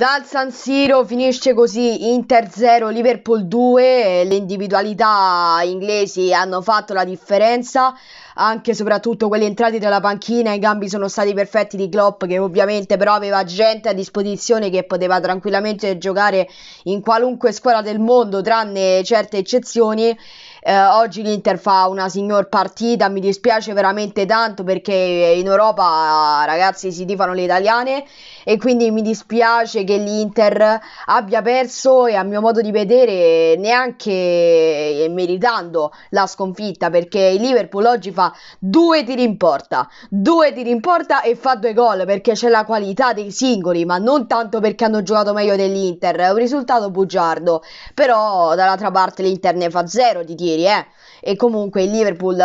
Dal San Siro finisce così Inter 0, Liverpool 2, le individualità inglesi hanno fatto la differenza, anche e soprattutto quelli entrati dalla panchina, i gambi sono stati perfetti di Klopp che ovviamente però aveva gente a disposizione che poteva tranquillamente giocare in qualunque squadra del mondo tranne certe eccezioni eh, oggi l'Inter fa una signor partita, mi dispiace veramente tanto perché in Europa ragazzi si tifano le italiane e quindi mi dispiace che l'Inter abbia perso e a mio modo di vedere neanche eh, meritando la sconfitta perché il Liverpool oggi fa due tiri in porta, due tiri in porta e fa due gol perché c'è la qualità dei singoli ma non tanto perché hanno giocato meglio dell'Inter, è un risultato bugiardo, però dall'altra parte l'Inter ne fa zero di tiri ieri, eh. E comunque il Liverpool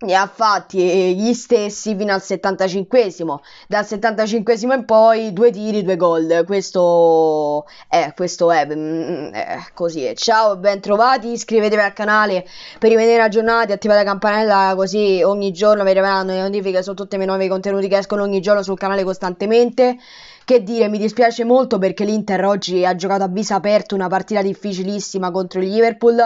ne ha fatti gli stessi fino al 75esimo. Dal 75esimo in poi due tiri, due gol. Questo è, eh, questo è, mm, eh, è così. Ciao, ben trovati. Iscrivetevi al canale per rimanere aggiornati. Attivate la campanella così ogni giorno vi arriveranno le notifiche su tutti i miei nuovi contenuti che escono ogni giorno sul canale costantemente. Che dire, mi dispiace molto perché l'Inter oggi ha giocato a viso aperto una partita difficilissima contro il Liverpool.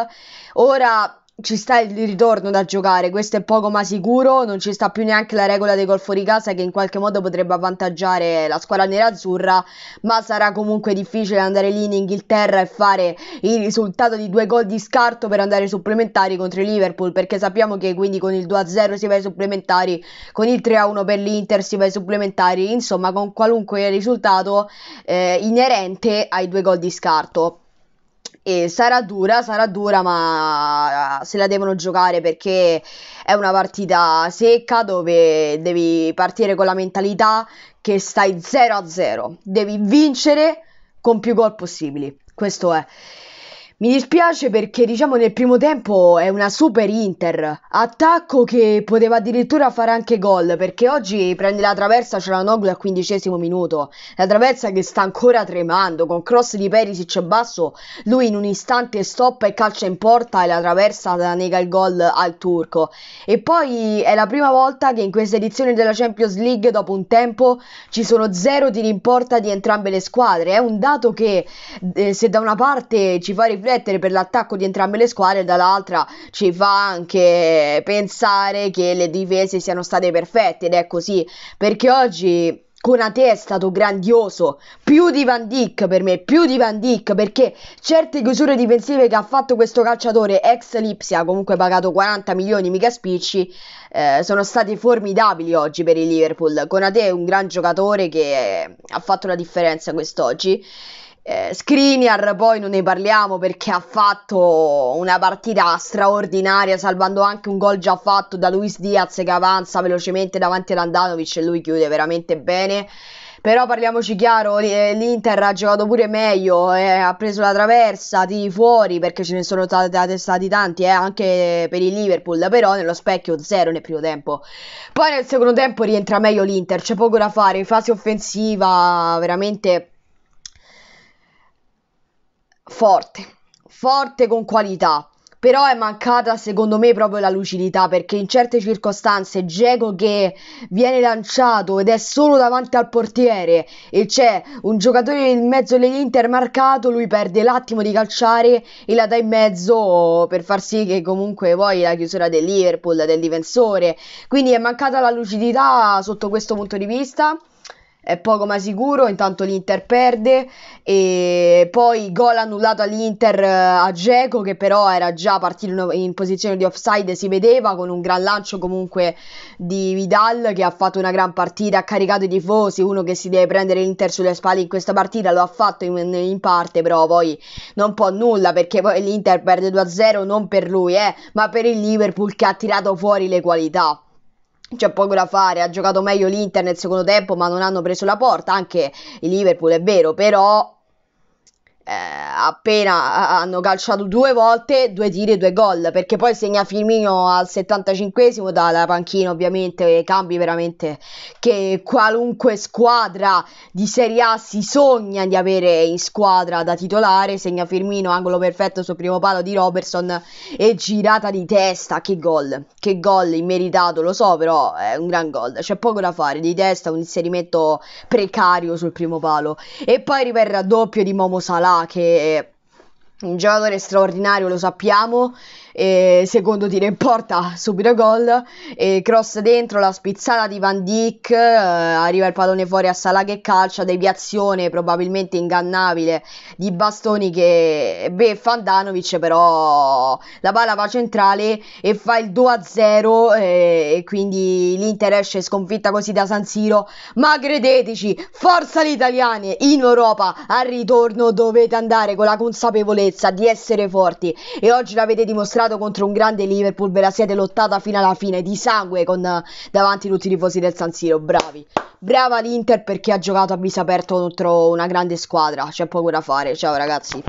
Ora ci sta il ritorno da giocare, questo è poco ma sicuro, non ci sta più neanche la regola dei gol fuori casa che in qualche modo potrebbe avvantaggiare la squadra nerazzurra, ma sarà comunque difficile andare lì in Inghilterra e fare il risultato di due gol di scarto per andare ai supplementari contro il Liverpool, perché sappiamo che quindi con il 2-0 si va ai supplementari, con il 3-1 per l'Inter si va ai supplementari, insomma con qualunque risultato eh, inerente ai due gol di scarto e sarà dura, sarà dura, ma eh, se la devono giocare perché è una partita secca dove devi partire con la mentalità che stai 0 a 0, devi vincere con più gol possibili. Questo è. Mi dispiace perché diciamo nel primo tempo è una super Inter, attacco che poteva addirittura fare anche gol perché oggi prende la traversa Cialanoglu al quindicesimo minuto, la traversa che sta ancora tremando con cross di Perisic basso, lui in un istante stoppa e calcia in porta e la traversa nega il gol al turco e poi è la prima volta che in questa edizione della Champions League dopo un tempo ci sono zero tiri in porta di entrambe le squadre, è un dato che eh, se da una parte ci fa riflettere riflettere per l'attacco di entrambe le squadre, dall'altra ci fa anche pensare che le difese siano state perfette ed è così perché oggi Conate è stato grandioso, più di Van Dyck per me, più di Van Dyck perché certe chiusure difensive che ha fatto questo calciatore ex Lipsia, comunque pagato 40 milioni mica spicci, eh, sono stati formidabili oggi per il Liverpool. Conate è un gran giocatore che ha fatto la differenza quest'oggi eh, Skriniar poi non ne parliamo perché ha fatto una partita straordinaria salvando anche un gol già fatto da Luis Diaz che avanza velocemente davanti all'Andanovic e lui chiude veramente bene però parliamoci chiaro eh, l'Inter ha giocato pure meglio eh, ha preso la traversa tiri fuori perché ce ne sono stati, stati tanti eh, anche per il Liverpool però nello specchio zero nel primo tempo poi nel secondo tempo rientra meglio l'Inter c'è poco da fare in fase offensiva veramente forte, forte con qualità. Però è mancata secondo me proprio la lucidità perché in certe circostanze Geco che viene lanciato ed è solo davanti al portiere e c'è un giocatore in mezzo all'Inter marcato, lui perde l'attimo di calciare e la dà in mezzo per far sì che comunque poi la chiusura del Liverpool, del difensore. Quindi è mancata la lucidità sotto questo punto di vista è poco ma sicuro, intanto l'Inter perde e poi gol annullato all'Inter eh, a Geco che però era già partito in posizione di offside si vedeva con un gran lancio comunque di Vidal che ha fatto una gran partita, ha caricato i tifosi, uno che si deve prendere l'Inter sulle spalle in questa partita lo ha fatto in, in parte però poi non può nulla perché poi l'Inter perde 2-0 non per lui eh, ma per il Liverpool che ha tirato fuori le qualità. C'è poco da fare, ha giocato meglio l'Inter nel secondo tempo, ma non hanno preso la porta. Anche il Liverpool è vero, però eh, appena hanno calciato due volte, due tiri e due gol, perché poi segna Firmino al 75esimo dalla panchina, ovviamente cambi veramente che qualunque squadra di Serie A si sogna di avere in squadra da titolare, segna Firmino angolo perfetto sul primo palo di Robertson e girata di testa, che gol, che gol immeritato, lo so, però è un gran gol, c'è poco da fare, di testa un inserimento precario sul primo palo e poi arriva il raddoppio di Momo Salah che un giocatore straordinario, lo sappiamo, e secondo tiro in porta, subito gol, e cross dentro, la spizzata di Van Dijk, eh, arriva il pallone fuori a Salah che calcia, deviazione probabilmente ingannabile di Bastoni che beffa Andanovic però la palla va centrale e fa il 2-0 eh, e quindi l'Inter esce sconfitta così da San Siro, ma credeteci, forza gli italiani in Europa al ritorno dovete andare con la consapevolezza di essere forti e oggi l'avete dimostrato entrato contro un grande Liverpool, ve la siete lottata fino alla fine di sangue con, davanti tutti i tifosi del San Siro, bravi. Brava l'Inter perché ha giocato a viso aperto contro una grande squadra, c'è poco da fare. Ciao ragazzi.